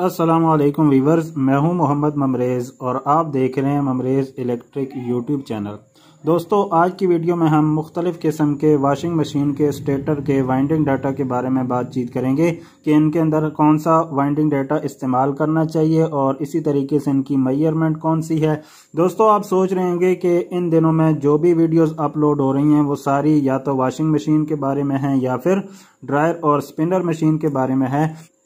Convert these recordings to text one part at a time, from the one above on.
वालेकुम वीवर्स मैं हूं मोहम्मद ममरेज़ और आप देख रहे हैं ममरेज़ इलेक्ट्रिक यूट्यूब चैनल दोस्तों आज की वीडियो में हम मुख्तलिफ़ किस्म के वाशिंग मशीन के स्टेटर के वाइंडिंग डाटा के बारे में बातचीत करेंगे कि इनके अंदर कौन सा वाइंडिंग डाटा इस्तेमाल करना चाहिए और इसी तरीके से इनकी मैयरमेंट कौन सी है दोस्तों आप सोच रहे होंगे कि इन दिनों में जो भी वीडियोस अपलोड हो रही हैं वो सारी या तो वाशिंग मशीन के बारे में हैं या फिर ड्रायर और स्पिनर मशीन के बारे में है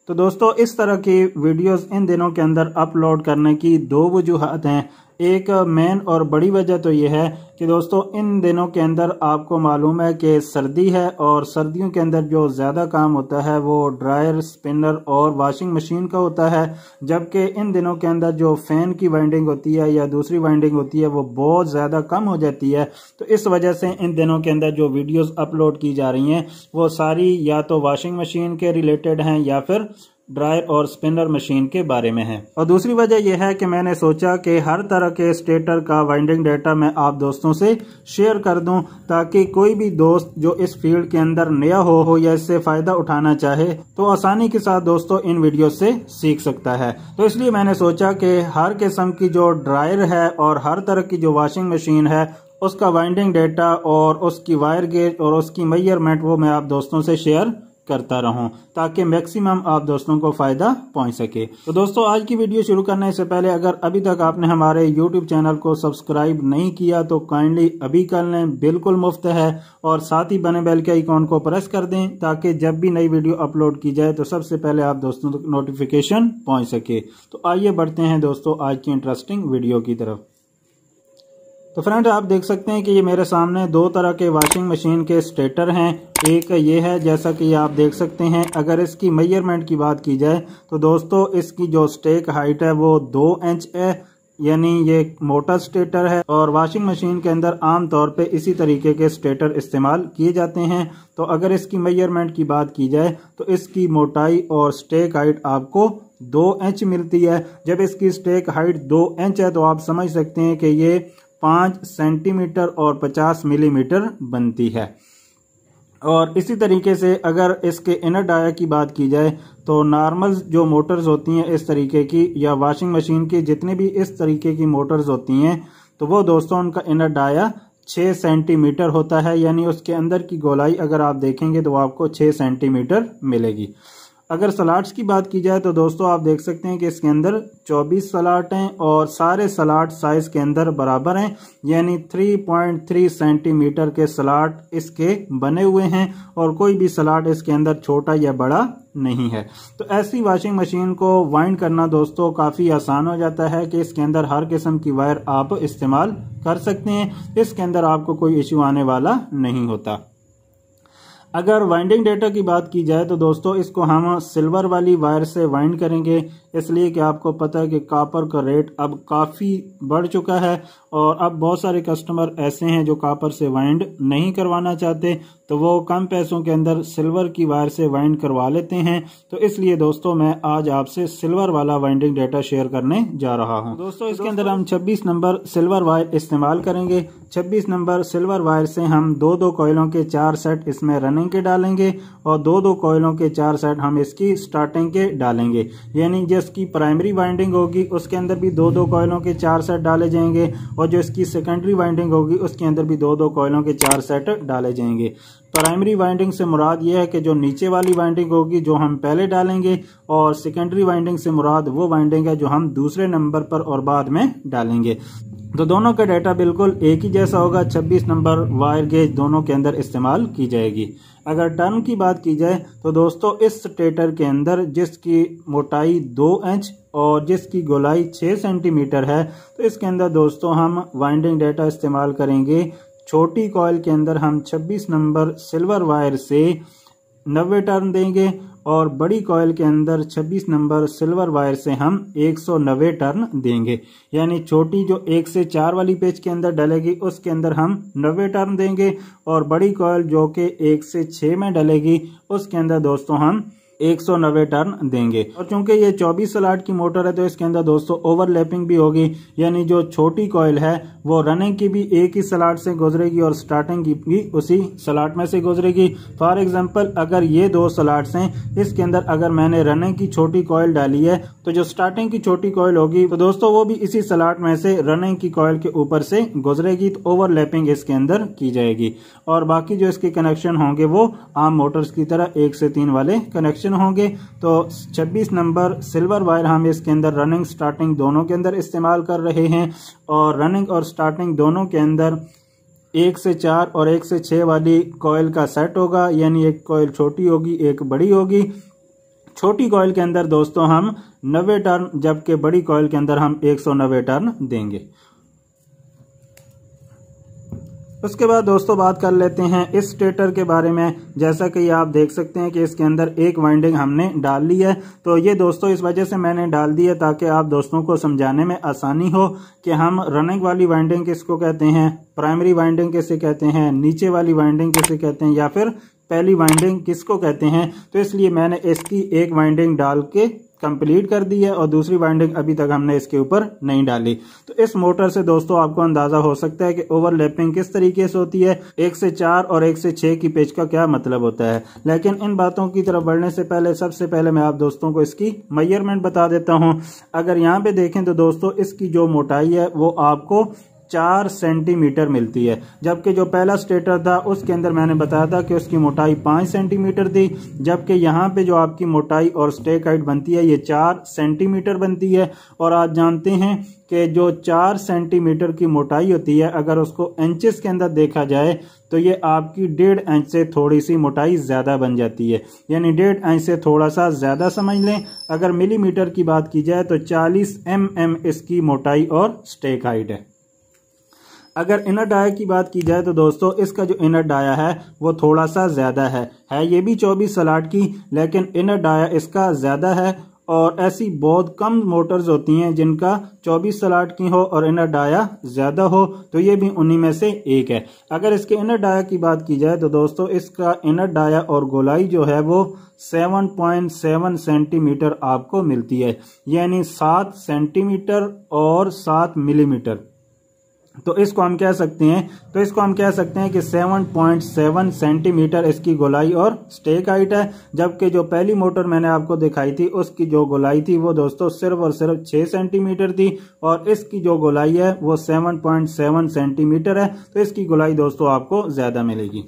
तो दोस्तों इस तरह की वीडियोस इन दिनों के अंदर अपलोड करने की दो वजूहत हैं एक मेन और बड़ी वजह तो यह है कि दोस्तों इन दिनों के अंदर आपको मालूम है कि सर्दी है और सर्दियों के अंदर जो ज़्यादा काम होता है वो ड्रायर स्पिनर और वाशिंग मशीन का होता है जबकि इन दिनों के अंदर जो फ़ैन की वाइंडिंग होती है या दूसरी वाइंडिंग होती है वो बहुत ज़्यादा कम हो जाती है तो इस वजह से इन दिनों के अंदर जो वीडियोज़ अपलोड की जा रही हैं वो सारी या तो वाशिंग मशीन के रिलेटेड हैं या फिर ड्रायर और स्पिनर मशीन के बारे में है और दूसरी वजह यह है कि मैंने सोचा कि हर तरह के स्टेटर का वाइंडिंग डेटा मैं आप दोस्तों से शेयर कर दूं ताकि कोई भी दोस्त जो इस फील्ड के अंदर नया हो हो या इससे फायदा उठाना चाहे तो आसानी के साथ दोस्तों इन वीडियो से सीख सकता है तो इसलिए मैंने सोचा कि हर किस्म की जो ड्रायर है और हर तरह की जो वॉशिंग मशीन है उसका वाइंडिंग डेटा और उसकी वायर गेज और उसकी मैयरमेंट वो मैं आप दोस्तों से शेयर करता रहूं ताकि मैक्सिमम आप दोस्तों को फ़ायदा पहुंच सके तो दोस्तों आज की वीडियो शुरू करने से पहले अगर अभी तक आपने हमारे यूट्यूब चैनल को सब्सक्राइब नहीं किया तो काइंडली अभी कर लें बिल्कुल मुफ्त है और साथ ही बने बेल के आइकॉन को प्रेस कर दें ताकि जब भी नई वीडियो अपलोड की जाए तो सबसे पहले आप दोस्तों तक नोटिफिकेशन पहुंच सके तो आइए बढ़ते हैं दोस्तों आज की इंटरेस्टिंग वीडियो की तरफ तो फ्रेंड आप देख सकते हैं कि ये मेरे सामने दो तरह के वॉशिंग मशीन के स्टेटर हैं एक ये है जैसा कि आप देख सकते हैं अगर इसकी मेजरमेंट की बात की जाए तो दोस्तों इसकी जो स्टेक हाइट है वो दो इंच है यानी ये मोटा स्टेटर है और वॉशिंग मशीन के अंदर आम तौर पे इसी तरीके के स्टेटर इस्तेमाल किए जाते हैं तो अगर इसकी मेजरमेंट की बात की जाए तो इसकी मोटाई और स्टेक हाइट आपको दो इंच मिलती है जब इसकी स्टेक हाइट दो इंच है तो आप समझ सकते हैं कि ये पाँच सेंटीमीटर और पचास मिलीमीटर बनती है और इसी तरीके से अगर इसके इनर डाया की बात की जाए तो नॉर्मल जो मोटर्स होती हैं इस तरीके की या वॉशिंग मशीन की जितनी भी इस तरीके की मोटर्स होती हैं तो वो दोस्तों उनका इनर डाया छः सेंटीमीटर होता है यानी उसके अंदर की गोलाई अगर आप देखेंगे तो आपको छः सेंटीमीटर मिलेगी अगर सलाड्स की बात की जाए तो दोस्तों आप देख सकते हैं कि इसके अंदर 24 सलाट हैं और सारे सलाड साइज़ के अंदर बराबर हैं यानी 3.3 सेंटीमीटर के सलाट इसके बने हुए हैं और कोई भी सलाड इसके अंदर छोटा या बड़ा नहीं है तो ऐसी वॉशिंग मशीन को वाइंड करना दोस्तों काफ़ी आसान हो जाता है कि इसके अंदर हर किस्म की वायर आप इस्तेमाल कर सकते हैं इसके अंदर आपको कोई इशू आने वाला नहीं होता अगर वाइंडिंग डेटा की बात की जाए तो दोस्तों इसको हम सिल्वर वाली वायर से वाइंड करेंगे इसलिए कि आपको पता है कि कापर का रेट अब काफ़ी बढ़ चुका है और अब बहुत सारे कस्टमर ऐसे हैं जो कापर से वाइंड नहीं करवाना चाहते तो वो कम पैसों के अंदर सिल्वर की वायर से वाइंड करवा लेते हैं तो इसलिए दोस्तों मैं आज आपसे सिल्वर वाला वाइंडिंग डेटा शेयर करने जा रहा हूँ दोस्तों इसके अंदर हम छब्बीस नंबर सिल्वर वायर इस्तेमाल करेंगे छब्बीस नंबर सिल्वर वायर से हम दो दो कोयलों के चार सेट इसमें रनिंग के डालेंगे और दो दो कोयलों के चार सेट हम इसकी स्टार्टिंग के डालेंगे यानी जिस इसकी प्राइमरी वाइंडिंग होगी उसके अंदर भी दो दो कोयलों के चार सेट डाले जाएंगे और जो इसकी सेकेंडरी वाइंडिंग होगी उसके अंदर भी दो दो कोयलों के चार सेट डाले जाएंगे प्राइमरी वाइंडिंग से मुराद ये है कि जो नीचे वाली वाइंडिंग होगी जो हम पहले डालेंगे और सेकेंडरी वाइंडिंग से मुराद वो वाइंडिंग है जो हम दूसरे नंबर पर और बाद में डालेंगे तो दोनों का डाटा बिल्कुल एक ही जैसा होगा 26 नंबर वायर गेज दोनों के अंदर इस्तेमाल की जाएगी अगर टर्न की बात की जाए तो दोस्तों इस स्टेटर के अंदर जिसकी मोटाई दो इंच और जिसकी गोलाई 6 सेंटीमीटर है तो इसके अंदर दोस्तों हम वाइंडिंग डाटा इस्तेमाल करेंगे छोटी कॉयल के अंदर हम छब्बीस नंबर सिल्वर वायर से नब्बे टर्न देंगे और बड़ी कॉयल के अंदर 26 नंबर सिल्वर वायर से हम 190 टर्न देंगे यानी छोटी जो एक से चार वाली पेज के अंदर डलेगी उसके अंदर हम 90 टर्न देंगे और बड़ी कॉयल जो कि एक से छ में डलेगी उसके अंदर दोस्तों हम 190 टर्न देंगे और चूंकि ये 24 सलाट की मोटर है तो इसके अंदर दोस्तों ओवरलैपिंग भी होगी यानी जो छोटी कॉयल है वो रनिंग की भी एक ही सलाट से गुजरेगी और स्टार्टिंग की भी उसी सलाट में से गुजरेगी फॉर एग्जाम्पल अगर ये दो सलाट हैं इसके अंदर अगर मैंने रनिंग की छोटी कॉयल डाली है तो जो स्टार्टिंग की छोटी कॉयल होगी तो दोस्तों वो भी इसी सलाट में से रनिंग की कॉयल के ऊपर से गुजरेगी तो ओवरलैपिंग इसके अंदर की जाएगी और बाकी जो इसके कनेक्शन होंगे वो आम मोटर्स की तरह एक से तीन वाले कनेक्शन क्वेश्चन होंगे तो 26 नंबर सिल्वर वायर हम इसके अंदर रनिंग स्टार्टिंग दोनों के अंदर इस्तेमाल कर रहे हैं और रनिंग और स्टार्टिंग दोनों के अंदर एक से चार और एक से छः वाली कॉयल का सेट होगा यानी एक कॉयल छोटी होगी एक बड़ी होगी छोटी कॉयल के अंदर दोस्तों हम नबे टर्न जबकि बड़ी कॉयल के अंदर हम एक सौ टर्न देंगे उसके बाद दोस्तों बात कर लेते हैं इस स्टेटर के बारे में जैसा कि आप देख सकते हैं कि इसके अंदर एक वाइंडिंग हमने डाल ली है तो ये दोस्तों इस वजह से मैंने डाल दी है ताकि आप दोस्तों को समझाने में आसानी हो कि हम रनिंग वाली वाइंडिंग किसको कहते हैं प्राइमरी वाइंडिंग किसे कहते हैं नीचे वाली वाइंडिंग किसे कहते हैं या फिर पहली वाइंडिंग किसको कहते हैं तो इसलिए मैंने इसकी एक वाइंडिंग डाल के कंप्लीट कर दी है और दूसरी वाइंडिंग अभी तक हमने इसके ऊपर नहीं डाली तो इस मोटर से दोस्तों आपको अंदाजा हो सकता है कि ओवरलैपिंग किस तरीके से होती है एक से चार और एक से छह की पेज का क्या मतलब होता है लेकिन इन बातों की तरफ बढ़ने से पहले सबसे पहले मैं आप दोस्तों को इसकी मेजरमेंट बता देता हूं अगर यहाँ पे देखें तो दोस्तों इसकी जो मोटाई है वो आपको चार सेंटीमीटर मिलती है जबकि जो पहला स्टेटर था उसके अंदर मैंने बताया था कि उसकी मोटाई पांच सेंटीमीटर थी जबकि यहाँ पे जो आपकी मोटाई और स्टेक हाइट बनती है ये चार सेंटीमीटर बनती है और आप जानते हैं कि जो चार सेंटीमीटर की मोटाई होती है अगर उसको इंचेस के अंदर देखा जाए तो ये आपकी डेढ़ इंच से थोड़ी सी मोटाई ज़्यादा बन जाती है यानी डेढ़ इंच से थोड़ा सा ज़्यादा समझ लें अगर मिलीमीटर की बात की जाए तो 40 एम mm इसकी मोटाई और स्टेक हाइट है अगर इनर डाया की बात की जाए तो दोस्तों इसका जो इनर डाया है वो थोड़ा सा ज़्यादा है है ये भी चौबीस सलाट की लेकिन इनर डाया इसका ज़्यादा है और ऐसी बहुत कम मोटर्स होती हैं जिनका 24 सलाट की हो और इनर डाया ज़्यादा हो तो ये भी उन्हीं में से एक है अगर इसके इनर डाया की बात की जाए तो दोस्तों इसका इनर डाया और गोलाई जो है वो 7.7 सेंटीमीटर आपको मिलती है यानी 7 सेंटीमीटर और 7 मिलीमीटर तो इसको हम कह सकते हैं तो इसको हम कह सकते हैं कि 7.7 सेंटीमीटर इसकी गोलाई और स्टेक हाइट है जबकि जो पहली मोटर मैंने आपको दिखाई थी उसकी जो गोलाई थी वो दोस्तों सिर्फ और सिर्फ 6 सेंटीमीटर थी और इसकी जो गोलाई है वो 7.7 सेंटीमीटर है तो इसकी गोलाई दोस्तों आपको ज़्यादा मिलेगी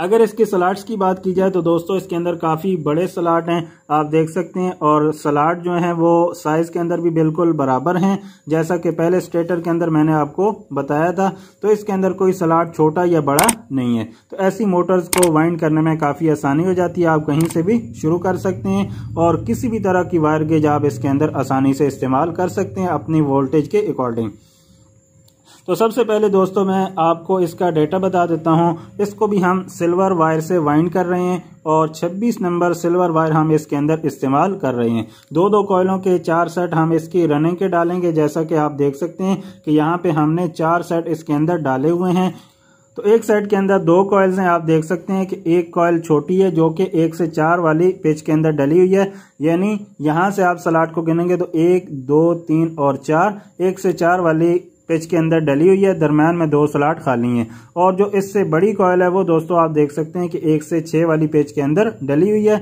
अगर इसके सलाड्स की बात की जाए तो दोस्तों इसके अंदर काफ़ी बड़े सलाड हैं आप देख सकते हैं और सलाड जो हैं वो साइज़ के अंदर भी बिल्कुल बराबर हैं जैसा कि पहले स्टेटर के अंदर मैंने आपको बताया था तो इसके अंदर कोई सलाड छोटा या बड़ा नहीं है तो ऐसी मोटर्स को वाइंड करने में काफ़ी आसानी हो जाती है आप कहीं से भी शुरू कर सकते हैं और किसी भी तरह की वायर गेज आप इसके अंदर आसानी से इस्तेमाल कर सकते हैं अपनी वोल्टेज के अकॉर्डिंग तो सबसे पहले दोस्तों मैं आपको इसका डेटा बता देता हूं इसको भी हम सिल्वर वायर से वाइंड कर रहे हैं और 26 नंबर सिल्वर वायर हम इसके अंदर इस्तेमाल कर रहे हैं दो दो कॉयलों के चार सेट हम इसकी रनिंग के डालेंगे जैसा कि आप देख सकते हैं कि यहाँ पे हमने चार सेट इसके अंदर डाले हुए हैं तो एक सेट के अंदर दो कॉयल्स हैं आप देख सकते हैं कि एक कॉयल छोटी है जो कि एक से चार वाली पिच के अंदर डली हुई है यानी यहां से आप सलाट को गिनेंगे तो एक दो तीन और चार एक से चार वाली पिच के अंदर डली हुई है दरम्यान में दो स्लाट खाली हैं और जो इससे बड़ी कॉयल है वो दोस्तों आप देख सकते हैं कि एक से छः वाली पेज के अंदर डली हुई है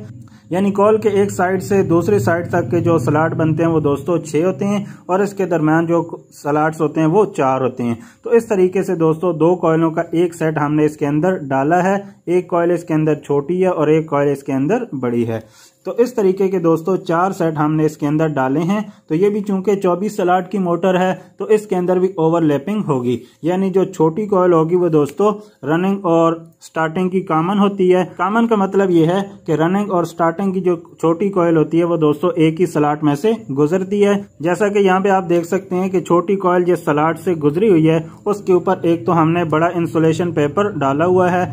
यानी कॉल के एक साइड से दूसरी साइड तक के जो सलाट बनते हैं वो दोस्तों छः होते हैं और इसके दरमियान जो सलाड्स होते हैं वो चार होते हैं तो इस तरीके से दोस्तों दो कॉयलों का एक सेट हमने इसके अंदर डाला है एक कॉयल इसके अंदर छोटी है और एक कॉयल इसके अंदर बड़ी है तो इस तरीके के दोस्तों चार सेट हमने इसके अंदर डाले हैं तो ये भी चूंकि 24 सलाट की मोटर है तो इसके अंदर भी ओवरलैपिंग होगी यानी जो छोटी कॉयल होगी वो दोस्तों रनिंग और स्टार्टिंग की कॉमन होती है कॉमन का मतलब ये है कि रनिंग और स्टार्टिंग की जो छोटी कॉयल होती है वो दोस्तों एक ही सलाट में से गुजरती है जैसा कि यहाँ पे आप देख सकते हैं कि छोटी कॉयल जिस सलाट से गुजरी हुई है उसके ऊपर एक तो हमने बड़ा इंसुलेशन पेपर डाला हुआ है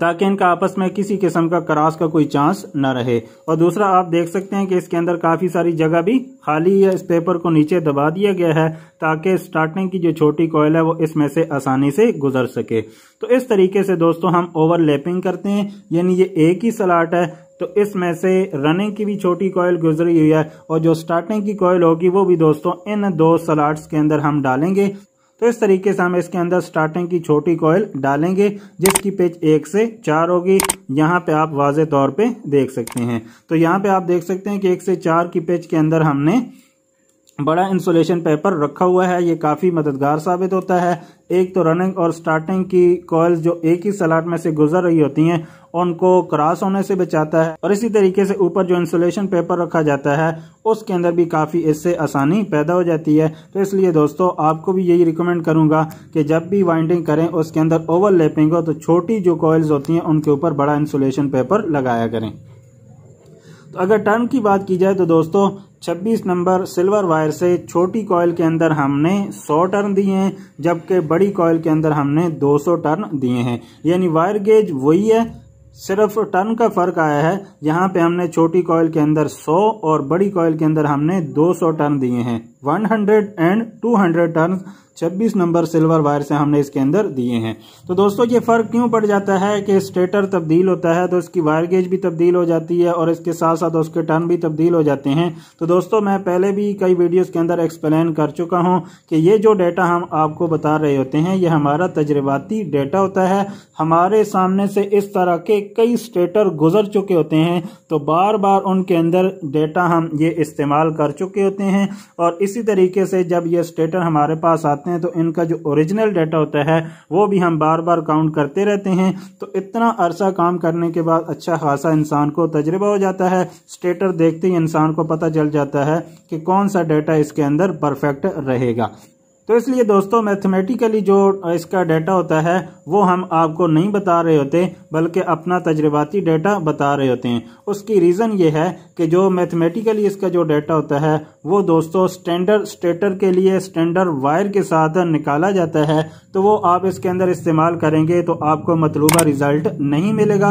ताकि इनका आपस में किसी किस्म का क्रॉस का कोई चांस न रहे और दूसरा आप देख सकते हैं कि इसके अंदर काफ़ी सारी जगह भी खाली है इस पेपर को नीचे दबा दिया गया है ताकि स्टार्टिंग की जो छोटी कोयल है वो इसमें से आसानी से गुजर सके तो इस तरीके से दोस्तों हम ओवरलैपिंग करते हैं यानी ये एक ही सलाट है तो इसमें से रनिंग की भी छोटी कॉयल गुजरी हुई है और जो स्टार्टिंग की कॉयल होगी वो भी दोस्तों इन दो सलाट्स के अंदर हम डालेंगे तो इस तरीके से हम इसके अंदर स्टार्टिंग की छोटी कॉयल डालेंगे जिसकी पिच एक से चार होगी यहाँ पे आप वाजे तौर पे देख सकते हैं तो यहाँ पे आप देख सकते हैं कि एक से चार की पिच के अंदर हमने बड़ा इंसुलेशन पेपर रखा हुआ है ये काफ़ी मददगार साबित होता है एक तो रनिंग और स्टार्टिंग की कॉयल्स जो एक ही सलाट में से गुजर रही होती हैं उनको क्रॉस होने से बचाता है और इसी तरीके से ऊपर जो इंसुलेशन पेपर रखा जाता है उसके अंदर भी काफ़ी इससे आसानी पैदा हो जाती है तो इसलिए दोस्तों आपको भी यही रिकमेंड करूंगा कि जब भी वाइंडिंग करें उसके अंदर ओवरलैपिंग हो तो छोटी जो कॉयल्स होती हैं उनके ऊपर बड़ा इंसुलेशन पेपर लगाया करें तो अगर टर्न की बात की जाए तो दोस्तों 26 नंबर सिल्वर वायर से छोटी कॉयल के अंदर हमने 100 टर्न दिए हैं जबकि बड़ी कॉयल के अंदर हमने 200 टर्न दिए हैं यानी वायर गेज वही है सिर्फ टर्न का फर्क आया है यहाँ पे हमने छोटी कॉयल के अंदर 100 और बड़ी कॉयल के अंदर हमने 200 टर्न दिए हैं 100 एंड 200 टर्न छब्बीस नंबर सिल्वर वायर से हमने इसके अंदर दिए हैं तो दोस्तों ये फर्क क्यों पड़ जाता है कि स्टेटर तब्दील होता है तो इसकी वायर गेज भी तब्दील हो जाती है और इसके साथ साथ उसके टर्न भी तब्दील हो जाते हैं तो दोस्तों मैं पहले भी कई वीडियोस के अंदर एक्सप्लेन कर चुका हूं कि ये जो डेटा हम आपको बता रहे होते हैं ये हमारा तजर्बाती डेटा होता है हमारे सामने से इस तरह के कई स्टेटर गुजर चुके होते हैं तो बार बार उनके अंदर डेटा हम ये इस्तेमाल कर चुके होते हैं और इस इसी तरीके से जब ये स्टेटर हमारे पास आते हैं तो इनका जो ओरिजिनल डाटा होता है वो भी हम बार बार काउंट करते रहते हैं तो इतना अरसा काम करने के बाद अच्छा खासा इंसान को तजर्बा हो जाता है स्टेटर देखते ही इंसान को पता चल जाता है कि कौन सा डाटा इसके अंदर परफेक्ट रहेगा तो इसलिए दोस्तों मैथमेटिकली जो इसका डाटा होता है वो हम आपको नहीं बता रहे होते बल्कि अपना तजर्बाती डाटा बता रहे होते हैं उसकी रीज़न ये है कि जो मैथमेटिकली इसका जो डाटा होता है वो दोस्तों स्टैंडर्ड स्टेटर के लिए स्टैंडर्ड वायर के साथ निकाला जाता है तो वो आप इसके अंदर इस्तेमाल करेंगे तो आपको मतलूबा रिज़ल्ट नहीं मिलेगा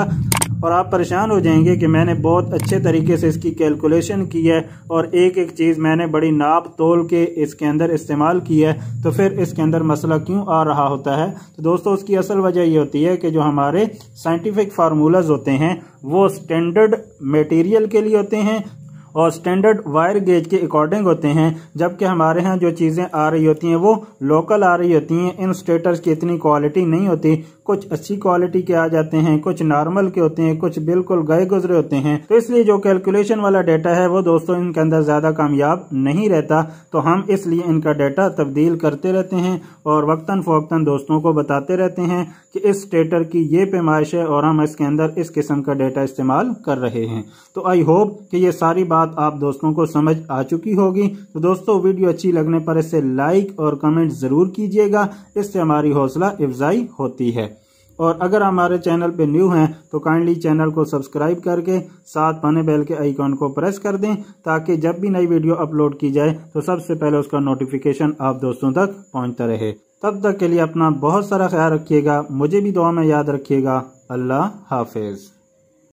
और आप परेशान हो जाएंगे कि मैंने बहुत अच्छे तरीके से इसकी कैलकुलेशन की है और एक एक चीज़ मैंने बड़ी नाप तोल के इसके अंदर इस्तेमाल की है तो फिर इसके अंदर मसला क्यों आ रहा होता है तो दोस्तों उसकी असल वजह ये होती है कि जो हमारे साइंटिफिक फार्मूलाज होते हैं वो स्टैंडर्ड मटेरियल के लिए होते हैं और स्टैंडर्ड वायर गेज के अकॉर्डिंग होते हैं जबकि हमारे यहाँ जो चीज़ें आ रही होती हैं वो लोकल आ रही होती हैं इन स्टेटर्स की इतनी क्वालिटी नहीं होती कुछ अच्छी क्वालिटी के आ जाते हैं कुछ नॉर्मल के होते हैं कुछ बिल्कुल गए गुजरे होते हैं तो इसलिए जो कैलकुलेशन वाला डाटा है वो दोस्तों इनके अंदर ज़्यादा कामयाब नहीं रहता तो हम इसलिए इनका डाटा तब्दील करते रहते हैं और वक्ता फ़ोकता दोस्तों को बताते रहते हैं कि इस स्टेटर की ये पैमाइश है और हम इसके अंदर इस किस्म का डाटा इस्तेमाल कर रहे हैं तो आई होप कि ये सारी बात बात आप दोस्तों को समझ आ चुकी होगी तो दोस्तों वीडियो अच्छी लगने पर इसे लाइक और कमेंट ज़रूर कीजिएगा इससे हमारी हौसला अफजाई होती है और अगर हमारे चैनल पे न्यू हैं तो काइंडली चैनल को सब्सक्राइब करके साथ पाने बेल के आइकॉन को प्रेस कर दें ताकि जब भी नई वीडियो अपलोड की जाए तो सबसे पहले उसका नोटिफिकेशन आप दोस्तों तक पहुंचता रहे तब तक के लिए अपना बहुत सारा ख्याल रखिएगा मुझे भी दुआ में याद रखिएगा अल्लाह हाफिज़